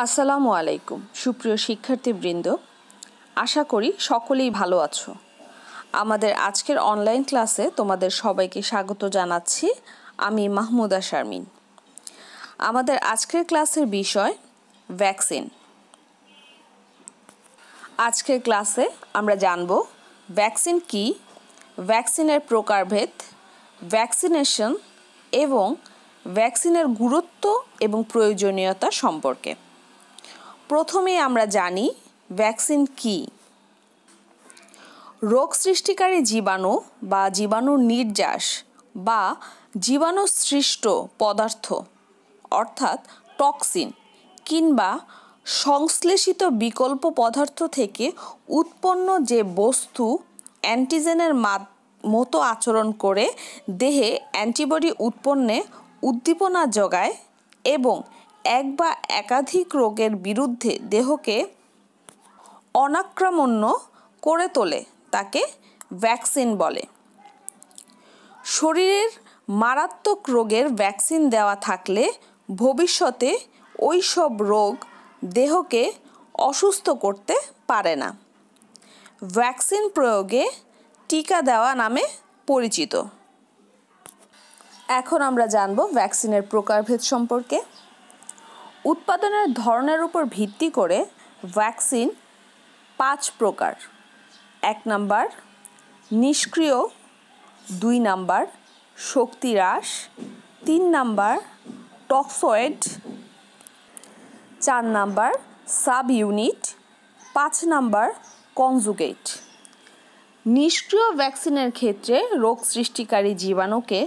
আসসালামু আলাইকুম সুপ্রিয় শিক্ষার্থীবৃন্দ আশা করি সকলেই ভালো আছো আমাদের আজকের অনলাইন ক্লাসে তোমাদের সবাইকে স্বাগত জানাচ্ছি আমি মাহমুদা শারমিন আমাদের আজকের ক্লাসের বিষয় ভ্যাকসিন আজকের ক্লাসে আমরা জানব ভ্যাকসিন কি ভ্যাকসিনের প্রকারভেদ ভ্যাকসিনেশন এবং ভ্যাকসিনের গুরুত্ব এবং প্রয়োজনীয়তা সম্পর্কে প্রথমে আমরা জানি ভ্যাকসিন কি রোগ সৃষ্টিকারী জীবাণু বা জীবাণুর নির্যাস বা জীবাণু সৃষ্ট পদার্থ অর্থাৎ টক্সিন কিংবা সংশ্লেষিত বিকল্প পদার্থ থেকে উৎপন্ন যে বস্তু অ্যান্টিজেনের মতো আচরণ করে দেহে অ্যান্টিবডি উৎপন্নে উদ্দীপনা যোগায় এবং এক বা একাধিক রোগের বিরুদ্ধে দেহকে অনাক্রামণ্য করে তোলে তাকে ভ্যাকসিন বলে শরীরের মারাত্মক রোগের ভ্যাকসিন দেওয়া থাকলে ভবিষ্যতে ওই সব রোগ দেহকে অসুস্থ করতে পারে না ভ্যাকসিন প্রয়োগে টিকা দেওয়া নামে পরিচিত এখন আমরা জানব ভ্যাকসিনের প্রকারভেদ সম্পর্কে উৎপাদনের ধরনের উপর ভিত্তি করে ভ্যাকসিন পাঁচ প্রকার এক নাম্বার নিষ্ক্রিয় দুই নাম্বার শক্তি হ্রাস তিন নাম্বার টক্সয়েড চার নাম্বার সাব ইউনিট পাঁচ নাম্বার কনজুগেট নিষ্ক্রিয় ভ্যাকসিনের ক্ষেত্রে রোগ সৃষ্টিকারী জীবাণুকে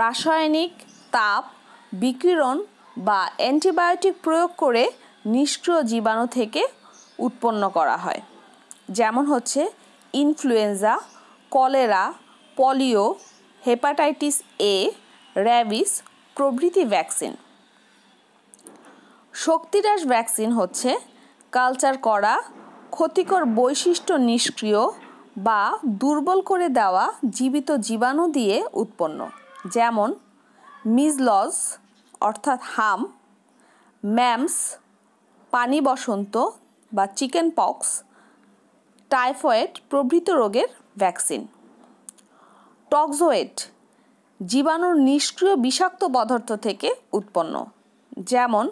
রাসায়নিক তাপ বিকিরণ বা অ্যান্টিবায়োটিক প্রয়োগ করে নিষ্ক্রিয় জীবাণু থেকে উৎপন্ন করা হয় যেমন হচ্ছে influenza cholera polio hepatitis A rabies প্রভৃতি ভ্যাকসিন শক্তিরাস ভ্যাকসিন হচ্ছে কালচার করা ক্ষতিকর বৈশিষ্ট্য নিষ্ক্রিয় বা দুর্বল করে দেওয়া জীবিত জীবাণু দিয়ে উৎপন্ন যেমন মিজলস অর্থাৎ হাম ম্যামস পানি বসন্ত বা চিকেন পক্স টাইফয়েড প্রভৃত রোগের ভ্যাকসিন টক্সোয়েট জীবাণুর নিষ্ক্রিয় বিষাক্ত পদার্থ থেকে উৎপন্ন যেমন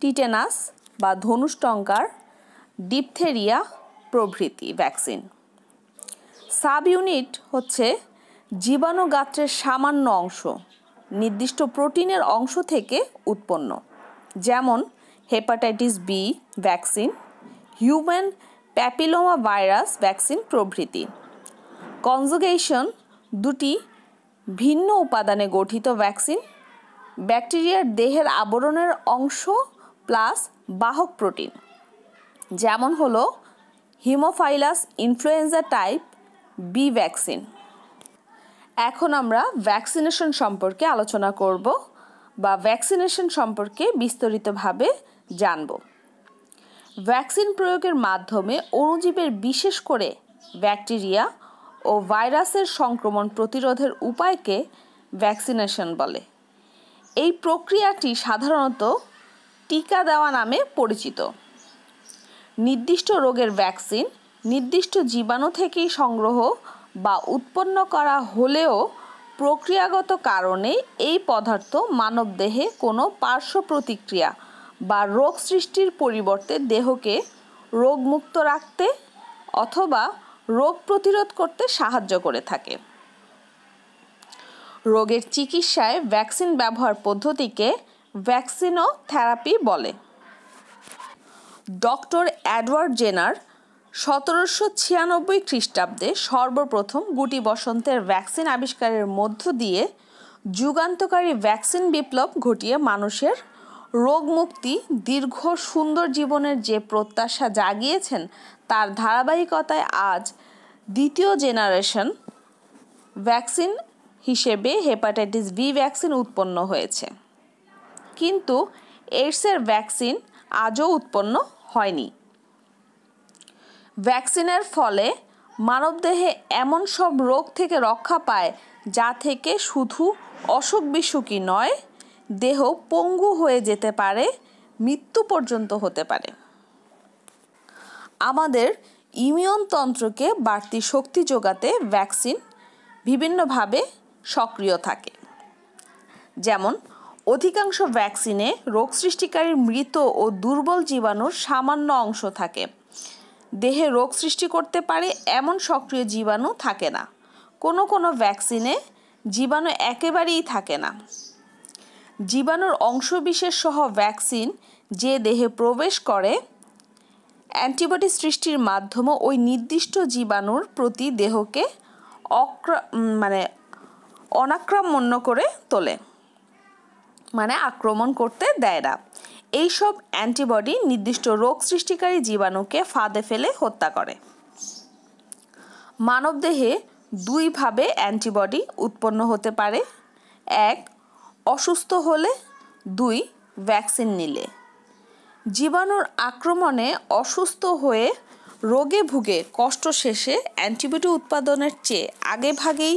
টিটেনাস বা ধনুষ্টঙ্কার ডিপথেরিয়া প্রভৃতি ভ্যাকসিন সাব ইউনিট হচ্ছে জীবাণু গাত্রের সামান্য অংশ নির্দিষ্ট প্রোটিনের অংশ থেকে উৎপন্ন যেমন hepatitis B vaccine human papilloma virus vaccine প্রভৃতি কনজুগেশন দুটি ভিন্ন উপাদানে গঠিত ভ্যাকসিন ব্যাকটেরিয়ার দেহের আবরণের অংশ প্লাস বাহক প্রোটিন যেমন হলো haemophilus influenza type B vaccine এখন আমরা ভ্যাকসিনেশন সম্পর্কে আলোচনা করব বা ভ্যাকসিনেশন সম্পর্কে বিস্তারিতভাবে জানব ভ্যাকসিন প্রয়োগের মাধ্যমে অণুজীবের বিশেষ করে ব্যাকটেরিয়া ও ভাইরাসের সংক্রমণ প্রতিরোধের উপায়কে ভ্যাকসিনেশন বলে এই প্রক্রিয়াটি সাধারণত টিকা দেওয়া নামে পরিচিত নির্দিষ্ট রোগের ভ্যাকসিন নির্দিষ্ট জীবাণু থেকেই সংগ্রহ বা উৎপন্ন করা হলেও প্রক্রিয়াগত কারণে এই পদার্থ মানবদেহে কোনো পার্শ্ব প্রতিক্রিয়া বা রোগ সৃষ্টির পরিবর্তে দেহকে রোগমুক্ত রাখতে অথবা রোগ প্রতিরোধ করতে সাহায্য করে থাকে রোগের চিকিৎসায় ভ্যাকসিন ব্যবহার পদ্ধতিকে ভ্যাকসিনো থেরাপি বলে ডক্টর অ্যাডওয়ার্ড জেনার সতেরোশো ছিয়ানব্বই খ্রিস্টাব্দে সর্বপ্রথম গুটি বসন্তের ভ্যাকসিন আবিষ্কারের মধ্য দিয়ে যুগান্তকারী ভ্যাকসিন বিপ্লব ঘটিয়ে মানুষের রোগমুক্তি দীর্ঘ সুন্দর জীবনের যে প্রত্যাশা জাগিয়েছেন তার ধারাবাহিকতায় আজ দ্বিতীয় জেনারেশন ভ্যাকসিন হিসেবে হেপাটাইটিস বি ভ্যাকসিন উৎপন্ন হয়েছে কিন্তু এইডসের ভ্যাকসিন আজও উৎপন্ন হয়নি ভ্যাকসিনের ফলে মানবদেহে এমন সব রোগ থেকে রক্ষা পায় যা থেকে শুধু অসুখ বিসুখই নয় দেহ পঙ্গু হয়ে যেতে পারে মৃত্যু পর্যন্ত হতে পারে আমাদের ইমিউনতন্ত্রকে বাড়তি শক্তি যোগাতে ভ্যাকসিন বিভিন্নভাবে সক্রিয় থাকে যেমন অধিকাংশ ভ্যাকসিনে রোগ সৃষ্টিকারী মৃত ও দুর্বল জীবাণুর সামান্য অংশ থাকে দেহে রোগ সৃষ্টি করতে পারে এমন সক্রিয় জীবাণু থাকে না কোনো কোনো ভ্যাকসিনে জীবাণু একেবারেই থাকে না জীবাণুর অংশবিশেষ সহ ভ্যাকসিন যে দেহে প্রবেশ করে অ্যান্টিবডি সৃষ্টির মাধ্যমে ওই নির্দিষ্ট জীবাণুর প্রতি দেহকে অক্র মানে অনাক্রমণ্য করে তোলে মানে আক্রমণ করতে দেয় না এইসব অ্যান্টিবডি নির্দিষ্ট রোগ সৃষ্টিকারী জীবাণুকে ফাঁদে ফেলে হত্যা করে মানবদেহে দুইভাবে অ্যান্টিবডি উৎপন্ন হতে পারে এক অসুস্থ হলে দুই ভ্যাকসিন নিলে জীবাণুর আক্রমণে অসুস্থ হয়ে রোগে ভুগে কষ্ট শেষে অ্যান্টিবায়োটি উৎপাদনের চেয়ে আগেভাগেই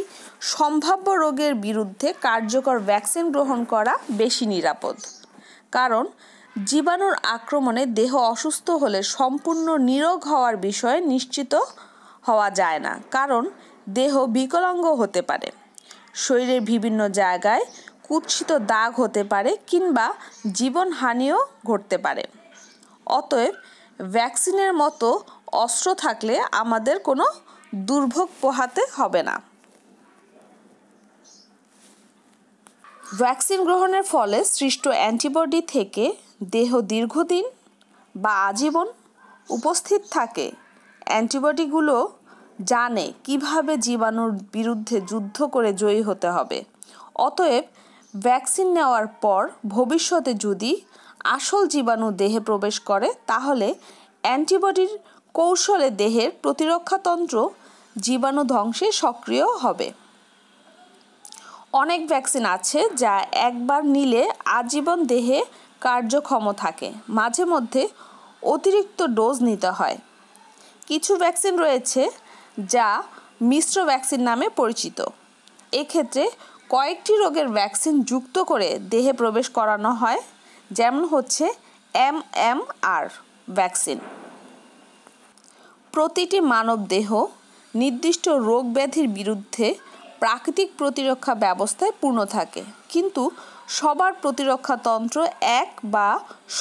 সম্ভাব্য রোগের বিরুদ্ধে কার্যকর ভ্যাকসিন গ্রহণ করা বেশি নিরাপদ কারণ জীবাণুর আক্রমণে দেহ অসুস্থ হলে সম্পূর্ণ নিরোগ হওয়ার বিষয়ে নিশ্চিত হওয়া যায় না কারণ দেহ বিকলাঙ্গ হতে পারে শরীরের বিভিন্ন জায়গায় কুৎসিত দাগ হতে পারে কিংবা জীবনহানিও ঘটতে পারে অতএব ভ্যাকসিনের মতো অস্ত্র থাকলে আমাদের কোনো দুর্ভোগ পোহাতে হবে না ভ্যাকসিন গ্রহণের ফলে সৃষ্ট অ্যান্টিবডি থেকে দেহ দীর্ঘদিন বা আজীবন উপস্থিত থাকে অ্যান্টিবডিগুলো জানে কিভাবে জীবাণুর বিরুদ্ধে যুদ্ধ করে জয়ী হতে হবে অতএব ভ্যাকসিন নেওয়ার পর ভবিষ্যতে যদি আসল জীবাণু দেহে প্রবেশ করে তাহলে অ্যান্টিবডির কৌশলে দেহের প্রতিরক্ষাতন্ত্র জীবাণু ধ্বংসে সক্রিয় হবে অনেক ভ্যাকসিন আছে যা একবার নিলে আজীবন দেহে কার্যক্ষম থাকে মাঝে মধ্যে অতিরিক্ত ডোজ নিতে হয় কিছু ভ্যাকসিন রয়েছে যা মিশ্র ভ্যাকসিন নামে পরিচিত এক্ষেত্রে কয়েকটি রোগের ভ্যাকসিন যুক্ত করে দেহে প্রবেশ করানো হয় যেমন হচ্ছে এম এম আর ভ্যাকসিন প্রতিটি মানব দেহ নির্দিষ্ট রোগ ব্যাধির বিরুদ্ধে প্রাকৃতিক প্রতিরক্ষা ব্যবস্থায় পূর্ণ থাকে কিন্তু সবার প্রতিরক্ষাতন্ত্র এক বা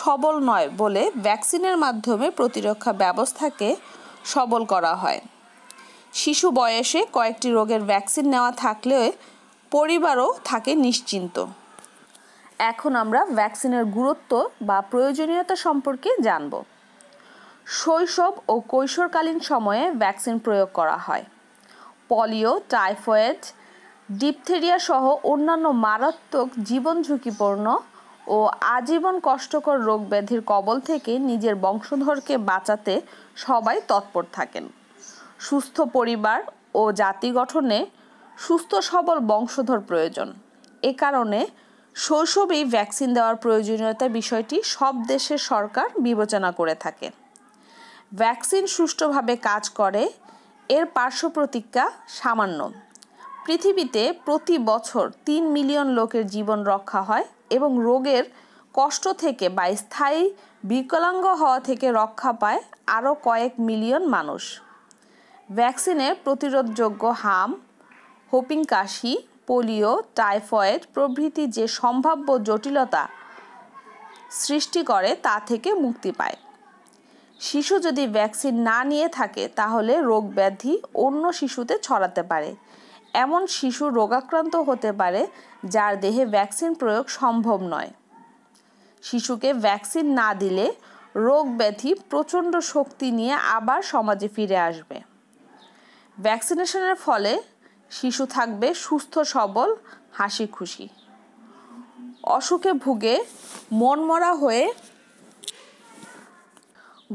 সবল নয় বলে ভ্যাকসিনের মাধ্যমে প্রতিরক্ষা ব্যবস্থাকে সবল করা হয় শিশু বয়সে কয়েকটি রোগের ভ্যাকসিন নেওয়া থাকলে পরিবারও থাকে নিশ্চিন্ত এখন আমরা ভ্যাকসিনের গুরুত্ব বা প্রয়োজনীয়তা সম্পর্কে জানব শৈশব ও কৈশোরকালীন সময়ে ভ্যাকসিন প্রয়োগ করা হয় পলিও টাইফয়েড ডিপথেরিয়া সহ অন্যান্য মারাত্মক জীবন ঝুঁকিপূর্ণ ও আজীবন কষ্টকর রোগ ব্যাধির কবল থেকে নিজের বংশধরকে বাঁচাতে সবাই তৎপর থাকেন সুস্থ পরিবার ও জাতি গঠনে সুস্থ সবল বংশধর প্রয়োজন এ কারণে শৈশবেই ভ্যাকসিন দেওয়ার প্রয়োজনীয়তা বিষয়টি সব দেশের সরকার বিবেচনা করে থাকে ভ্যাকসিন সুষ্ঠুভাবে কাজ করে এর পার্শ্ব সামান্য পৃথিবীতে প্রতি বছর তিন মিলিয়ন লোকের জীবন রক্ষা হয় এবং রোগের কষ্ট থেকে বা স্থায়ী বিকলাঙ্গ হওয়া থেকে রক্ষা পায় আরও কয়েক মিলিয়ন মানুষ ভ্যাকসিনের প্রতিরোধযোগ্য হাম হোপিং কাশি পোলিও টাইফয়েড প্রভৃতি যে সম্ভাব্য জটিলতা সৃষ্টি করে তা থেকে মুক্তি পায় শিশু যদি ভ্যাকসিন না নিয়ে থাকে তাহলে রোগ ব্যাধি অন্য শিশুতে ছড়াতে পারে এমন শিশু রোগাক্রান্ত হতে পারে যার দেহে ভ্যাকসিন প্রয়োগ সম্ভব নয় শিশুকে ভ্যাকসিন না দিলে রোগ ব্যাধি প্রচণ্ড শক্তি নিয়ে আবার সমাজে ফিরে আসবে ভ্যাকসিনেশনের ফলে শিশু থাকবে সুস্থ সবল হাসি খুশি অসুখে ভুগে মনমরা হয়ে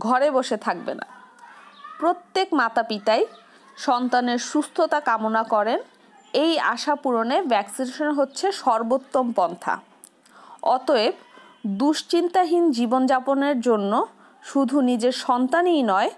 ঘরে বসে থাকবে না প্রত্যেক মাতা পিতাই সন্তানের সুস্থতা কামনা করেন এই আশা পূরণে ভ্যাকসিনেশন হচ্ছে সর্বোত্তম পন্থা অতএব দুশ্চিন্তাহীন জীবনযাপনের জন্য শুধু নিজের সন্তানই নয়